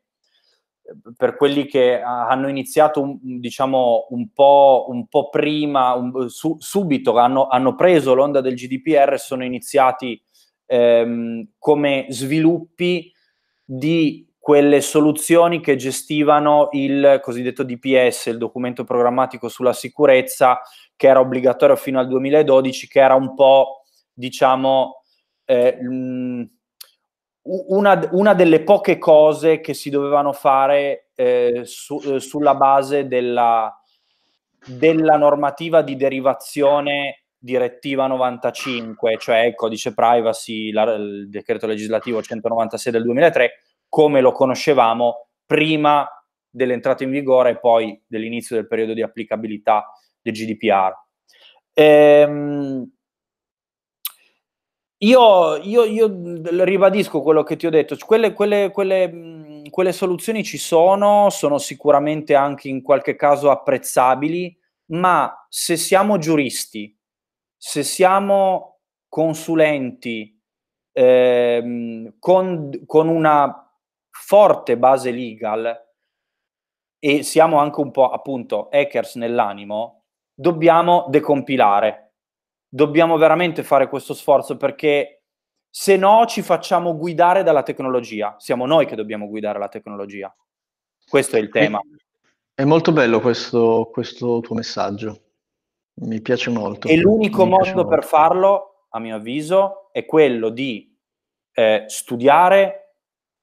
per quelli che hanno iniziato diciamo un po', un po prima, un, su, subito hanno, hanno, preso l'onda del GDPR e sono iniziati ehm, come sviluppi di quelle soluzioni che gestivano il cosiddetto DPS, il documento programmatico sulla sicurezza, che era obbligatorio fino al 2012, che era un po' diciamo eh, una, una, delle poche cose che si dovevano fare eh, su, eh, sulla base della, della, normativa di derivazione direttiva 95, cioè il codice privacy, la, il decreto legislativo 196 del 2003, come lo conoscevamo prima dell'entrata in vigore e poi dell'inizio del periodo di applicabilità del GDPR. Ehm, io, io, io, ribadisco quello che ti ho detto, quelle, quelle, quelle, mhmm, quelle, soluzioni ci sono, sono sicuramente anche in qualche caso apprezzabili, ma se siamo giuristi, se siamo consulenti eh, con, con una forte base legal e siamo anche un po' appunto hackers nell'animo, dobbiamo decompilare dobbiamo veramente fare questo sforzo perché se no ci facciamo guidare dalla tecnologia, siamo noi che dobbiamo guidare la tecnologia. Questo è il tema. È molto bello questo, questo tuo messaggio, mi piace molto. E l'unico mi modo per molto. farlo, a mio avviso, è quello di eh, studiare,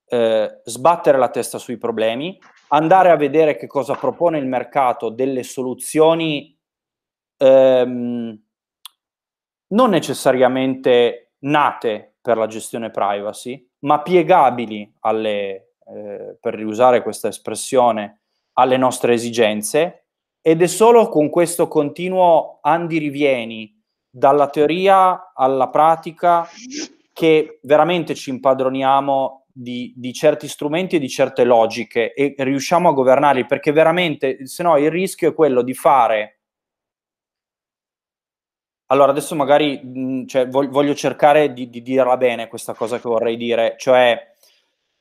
eh, sbattere la testa sui problemi, andare a vedere che cosa propone il mercato delle soluzioni ehm, non necessariamente nate per la gestione privacy, ma piegabili alle, eh, per riusare questa espressione, alle nostre esigenze ed è solo con questo continuo andirivieni dalla teoria alla pratica che veramente ci impadroniamo di, di, certi strumenti e di certe logiche e riusciamo a governarli perché veramente se no il rischio è quello di fare allora, adesso magari mhmm, cioè, voglio, cercare di, di, dirla bene questa cosa che vorrei dire, cioè...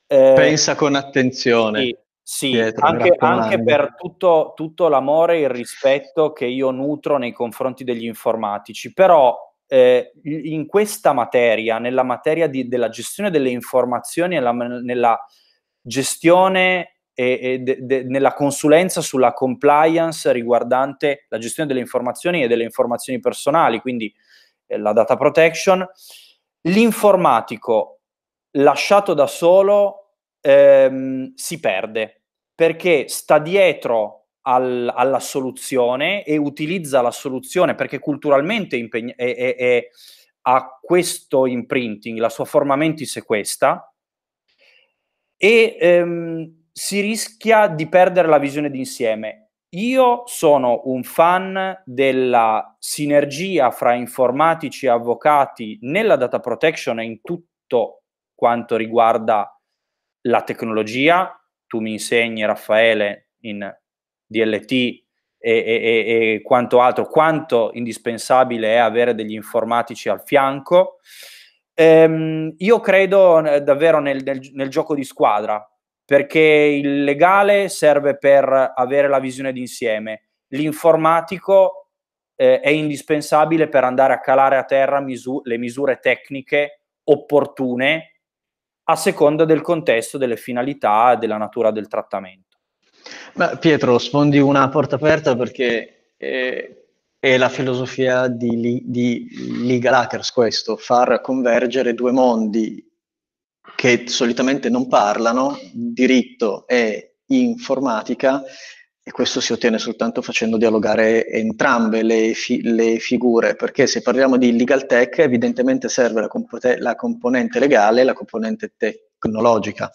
Eh, Pensa con attenzione. Sì, sì dietro, anche, anche, per tutto, tutto, l'amore e il rispetto che io nutro nei confronti degli informatici, però eh, in questa materia, nella materia di, della gestione delle informazioni, nella, nella gestione e, e de, de, nella consulenza sulla compliance riguardante la gestione delle informazioni e delle informazioni personali, quindi eh, la data protection. L'informatico lasciato da solo ehm, si perde perché sta dietro al, alla soluzione e utilizza la soluzione perché culturalmente impeg- è, è, è, ha questo imprinting, la sua forma mentis è questa. E ehm, si rischia di perdere la visione d'insieme. Io sono un fan della sinergia fra informatici e avvocati nella data protection e in tutto quanto riguarda la tecnologia. Tu mi insegni, Raffaele, in DLT e, e, e quanto altro, quanto indispensabile è avere degli informatici al fianco. Ehm, io credo eh, davvero nel, nel, nel gioco di squadra, perché il legale serve per avere la visione d'insieme, l'informatico eh, è indispensabile per andare a calare a terra misu- le misure tecniche opportune a seconda del contesto, delle finalità e della natura del trattamento. Beh, Pietro, sfondi una porta aperta perché è, eh, è la filosofia di, di Legal Hackers questo, far convergere due mondi, che solitamente non parlano, diritto e informatica, e questo si ottiene soltanto facendo dialogare entrambe le, fi- le figure, perché se parliamo di legal tech evidentemente serve la, comp- la componente legale e la componente tecnologica.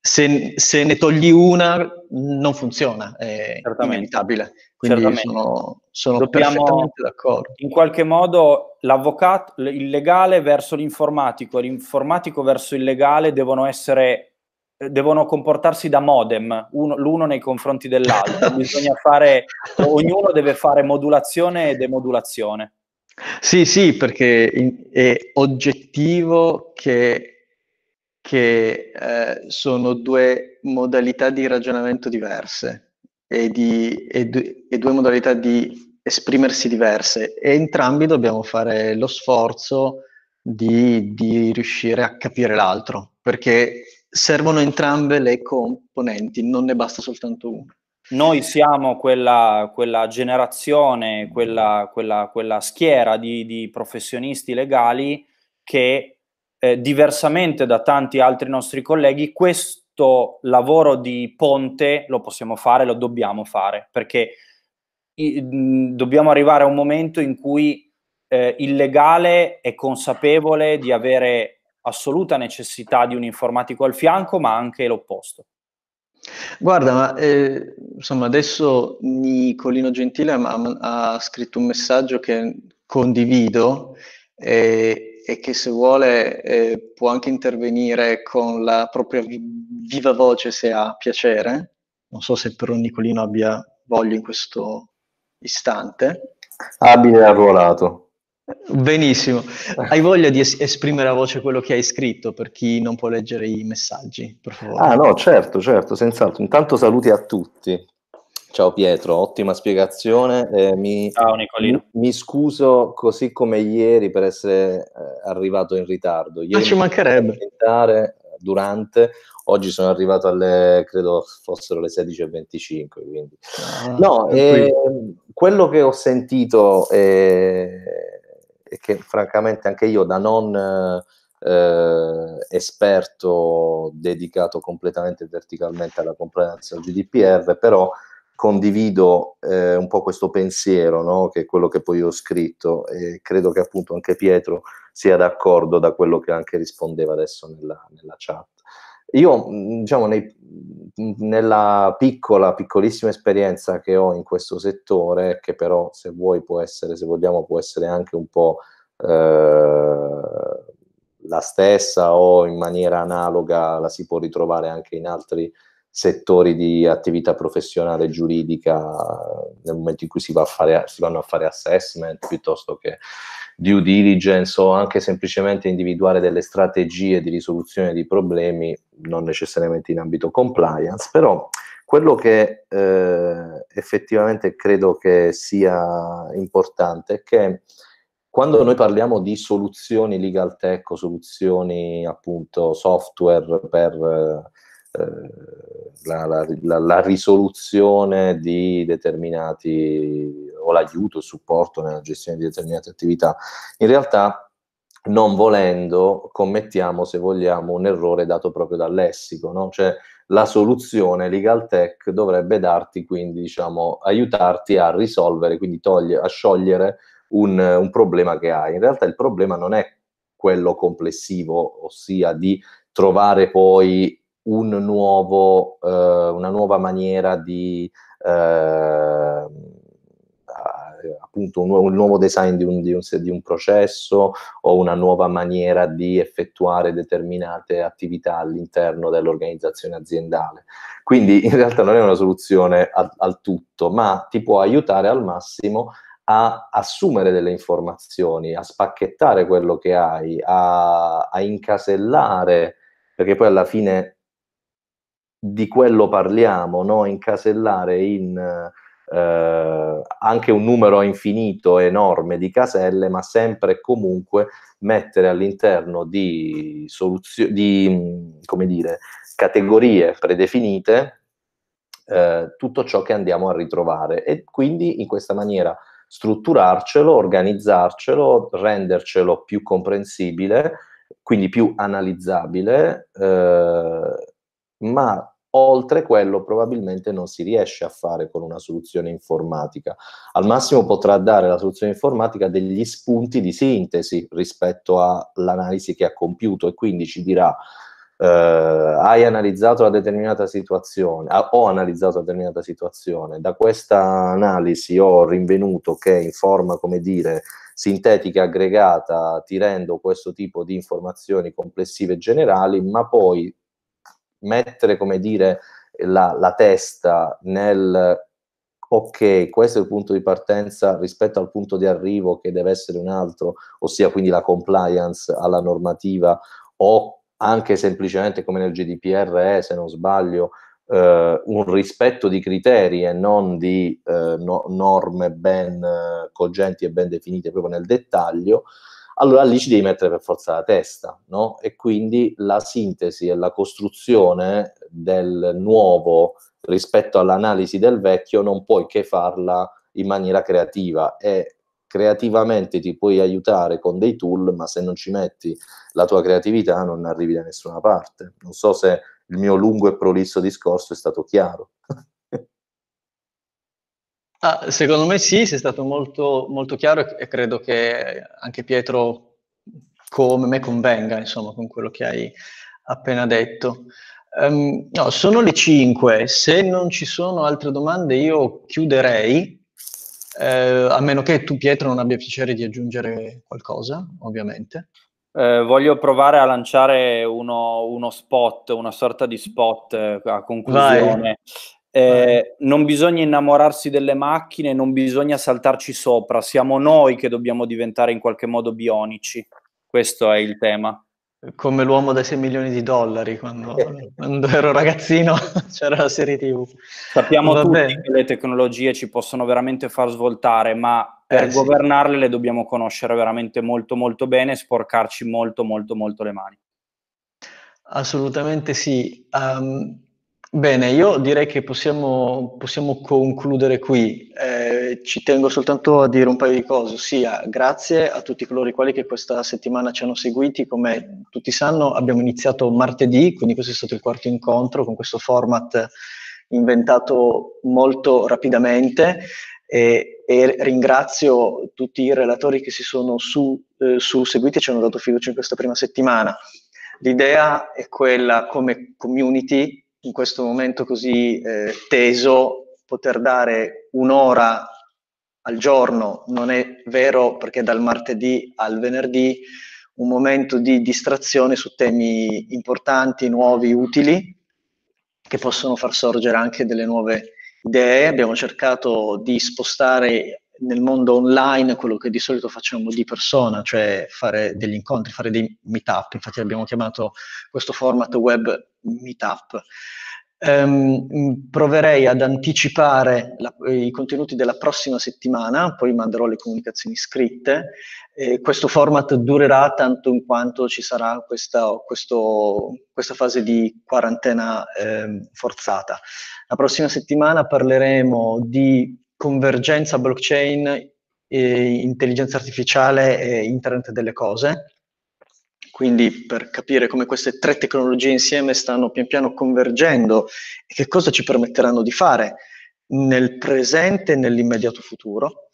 Se, se ne togli una, non funziona, è Certamente. inevitabile. Quindi Certamente. sono, sono Dobbiamo, d'accordo. In qualche modo l'avvocato, il legale verso l'informatico, l'informatico verso il legale devono essere devono comportarsi da modem uno, l'uno nei confronti dell'altro bisogna fare ognuno deve fare modulazione e demodulazione sì sì perché è oggettivo che che eh, sono due modalità di ragionamento diverse e, di, e, e due modalità di esprimersi diverse e entrambi dobbiamo fare lo sforzo di, di riuscire a capire l'altro perché servono entrambe le componenti, non ne basta soltanto una noi siamo quella, quella generazione, quella, quella, quella, schiera di, di professionisti legali che eh, diversamente da tanti altri nostri colleghi, questo lavoro di ponte lo possiamo fare, lo dobbiamo fare, perché i, dobbiamo arrivare a un momento in cui eh, il legale è consapevole di avere assoluta necessità di un informatico al fianco, ma anche l'opposto. Guarda, ma eh, insomma, adesso Nicolino Gentile ha, ha, scritto un messaggio che condivido. Eh, e che se vuole eh, può anche intervenire con la propria viva voce se ha piacere. Non so se però Nicolino abbia voglia in questo istante. Abile arruolato. Benissimo. Hai voglia di es- esprimere a voce quello che hai scritto per chi non può leggere i messaggi, per favore? Ah no, certo, certo, senz'altro. Intanto saluti a tutti. Ciao Pietro, ottima spiegazione. Eh, mi, Ciao Nicolino. Mi, mi, scuso così come ieri per essere eh, arrivato in ritardo. Ah, ieri Ma ci mancherebbe. Eh, durante, oggi sono arrivato alle, credo fossero le 16.25. Quindi. Ah, no, eh, quello che ho sentito eh, e che francamente anche io da non... Eh, esperto dedicato completamente verticalmente alla compliance al GDPR, però condivido eh, un po' questo pensiero, no? che è quello che poi ho scritto e credo che appunto anche Pietro sia d'accordo da quello che anche rispondeva adesso nella, nella chat. Io, diciamo, nei, nella piccola, piccolissima esperienza che ho in questo settore, che però se vuoi può essere, se vogliamo, può essere anche un po' eh, la stessa o in maniera analoga la si può ritrovare anche in altri settori di attività professionale giuridica nel momento in cui si, va a fare, si, vanno a fare assessment piuttosto che due diligence o anche semplicemente individuare delle strategie di risoluzione di problemi, non necessariamente in ambito compliance, però quello che eh, effettivamente credo che sia importante è che quando noi parliamo di soluzioni legal tech o soluzioni appunto software per eh, eh, la, la, la, risoluzione di determinati o l'aiuto, il supporto nella gestione di determinate attività. In realtà, non volendo, commettiamo, se vogliamo, un errore dato proprio dal lessico, no? cioè la soluzione legal tech dovrebbe darti, quindi, diciamo, aiutarti a risolvere, quindi togliere, a sciogliere un, un problema che hai. In realtà il problema non è quello complessivo, ossia di trovare poi un nuovo, eh, una nuova maniera di eh, appunto un nuovo, un nuovo design di un, di, un, di un, processo o una nuova maniera di effettuare determinate attività all'interno dell'organizzazione aziendale. Quindi in realtà non è una soluzione al, al tutto, ma ti può aiutare al massimo a assumere delle informazioni, a spacchettare quello che hai, a, a incasellare, perché poi alla fine di quello parliamo, no? incasellare in eh, anche un numero infinito, enorme di caselle, ma sempre e comunque mettere all'interno di, soluzioni di come dire, categorie predefinite eh, tutto ciò che andiamo a ritrovare e quindi in questa maniera strutturarcelo, organizzarcelo, rendercelo più comprensibile, quindi più analizzabile. Eh, ma oltre quello probabilmente non si riesce a fare con una soluzione informatica. Al massimo potrà dare la soluzione informatica degli spunti di sintesi rispetto all'analisi che ha compiuto e quindi ci dirà eh, hai analizzato la determinata situazione, ah, ho analizzato la determinata situazione, da questa analisi ho rinvenuto che in forma, come dire, sintetica aggregata ti rendo questo tipo di informazioni complessive generali, ma poi mettere, come dire, la, la testa nel ok, questo è il punto di partenza rispetto al punto di arrivo che deve essere un altro, ossia quindi la compliance alla normativa o anche semplicemente come nel GDPR, se non sbaglio, eh, un rispetto di criteri e non di eh, no, norme ben eh, cogenti e ben definite proprio nel dettaglio, allora lì ci devi mettere per forza la testa, no? E quindi la sintesi e la costruzione del nuovo rispetto all'analisi del vecchio non puoi che farla in maniera creativa e creativamente ti puoi aiutare con dei tool, ma se non ci metti la tua creatività non arrivi da nessuna parte. Non so se il mio lungo e prolisso discorso è stato chiaro. Ah, secondo me sì, sei stato molto, molto chiaro e credo che anche Pietro come me convenga, insomma, con quello che hai appena detto. Um, no, sono le 5, se non ci sono altre domande io chiuderei, eh, a meno che tu Pietro non abbia piacere di aggiungere qualcosa, ovviamente. Eh, voglio provare a lanciare uno, uno, spot, una sorta di spot eh, a conclusione. Eh, non bisogna innamorarsi delle macchine, non bisogna saltarci sopra, siamo noi che dobbiamo diventare in qualche modo bionici. Questo è il tema. Come l'uomo dai 6 milioni di dollari, quando, quando ero ragazzino c'era la serie TV. Sappiamo Va tutti bene. che le tecnologie ci possono veramente far svoltare, ma per eh, governarle sì. le dobbiamo conoscere veramente molto molto bene e sporcarci molto molto molto le mani. Assolutamente sì. Um, Bene, io direi che possiamo, possiamo concludere qui. Eh, ci tengo soltanto a dire un paio di cose, ossia grazie a tutti coloro i quali che questa settimana ci hanno seguiti. Come tutti sanno abbiamo iniziato martedì, quindi questo è stato il quarto incontro con questo format inventato molto rapidamente e, e ringrazio tutti i relatori che si sono su, eh, susseguiti e ci hanno dato fiducia in questa prima settimana. L'idea è quella come community in questo momento così eh, teso, poter dare un'ora al giorno, non è vero perché dal martedì al venerdì, un momento di distrazione su temi importanti, nuovi, utili, che possono far sorgere anche delle nuove idee. Abbiamo cercato di spostare nel mondo online quello che di solito facciamo di persona, cioè fare degli incontri, fare dei meetup. Infatti abbiamo chiamato questo format web meetup. Um, proverei ad anticipare la, i contenuti della prossima settimana, poi manderò le comunicazioni scritte. Eh, questo format durerà tanto in quanto ci sarà questa, questo, questa fase di quarantena eh, forzata. La prossima settimana parleremo di convergenza blockchain, eh, intelligenza artificiale e internet delle cose quindi per capire come queste tre tecnologie insieme stanno pian piano convergendo e che cosa ci permetteranno di fare nel presente e nell'immediato futuro.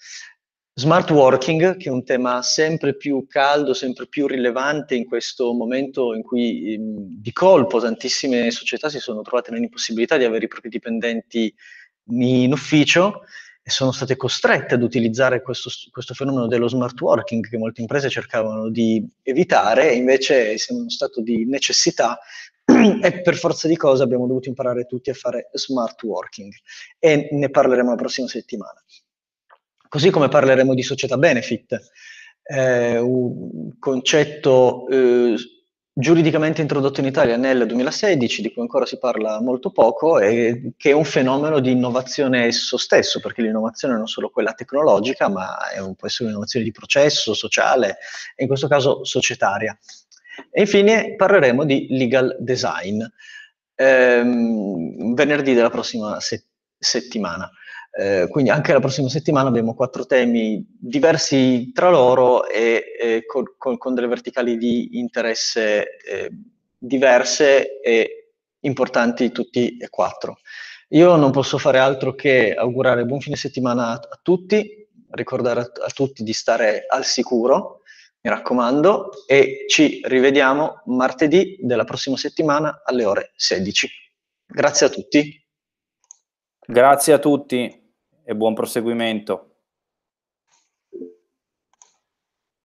Smart working, che è un tema sempre più caldo, sempre più rilevante in questo momento in cui ehm, di colpo tantissime società si sono trovate nell'impossibilità di avere i propri dipendenti in ufficio e sono state costrette ad utilizzare questo, questo, fenomeno dello smart working che molte imprese cercavano di evitare, e invece siamo in uno stato di necessità e per forza di cosa abbiamo dovuto imparare tutti a fare smart working e ne parleremo la prossima settimana. Così come parleremo di società benefit, eh, un concetto eh, giuridicamente introdotto in Italia nel 2016, di cui ancora si parla molto poco, e che è un fenomeno di innovazione esso stesso, perché l'innovazione non è solo quella tecnologica, ma è un, può essere un'innovazione di processo, sociale e in questo caso societaria. E infine parleremo di legal design, ehm, venerdì della prossima se- settimana. Eh, quindi anche la prossima settimana abbiamo quattro temi diversi tra loro e, e con, con, con, delle verticali di interesse eh, diverse e importanti tutti e quattro. Io non posso fare altro che augurare buon fine settimana a, a tutti, ricordare a, a tutti di stare al sicuro, mi raccomando, e ci rivediamo martedì della prossima settimana alle ore 16. Grazie a tutti. Grazie a tutti e buon proseguimento.